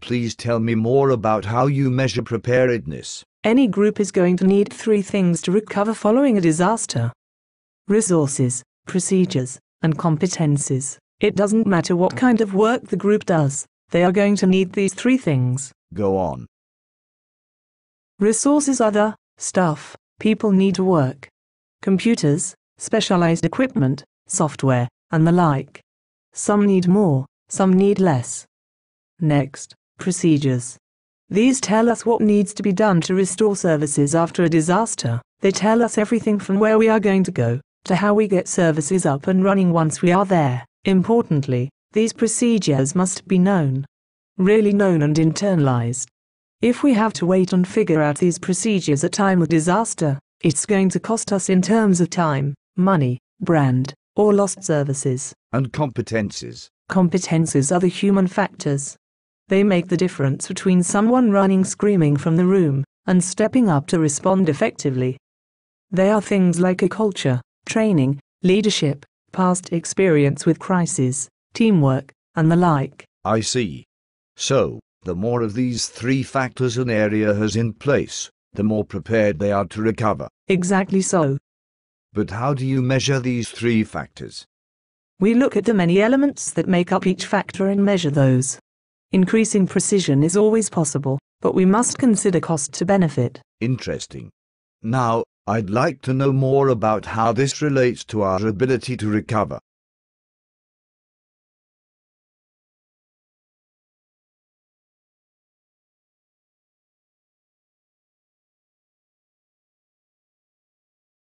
Please tell me more about how you measure preparedness. Any group is going to need three things to recover following a disaster resources, procedures, and competences. It doesn't matter what kind of work the group does, they are going to need these three things. Go on. Resources other stuff people need to work. Computers, specialized equipment, software, and the like. Some need more, some need less. Next, procedures. These tell us what needs to be done to restore services after a disaster. They tell us everything from where we are going to go, to how we get services up and running once we are there. Importantly, these procedures must be known. Really known and internalized. If we have to wait and figure out these procedures at time of disaster, it's going to cost us in terms of time, money, brand, or lost services. And competences. Competences are the human factors they make the difference between someone running screaming from the room and stepping up to respond effectively. They are things like a culture, training, leadership, past experience with crises, teamwork, and the like. I see. So, the more of these three factors an area has in place, the more prepared they are to recover. Exactly so. But how do you measure these three factors? We look at the many elements that make up each factor and measure those. Increasing precision is always possible, but we must consider cost to benefit. Interesting. Now, I'd like to know more about how this relates to our ability to recover.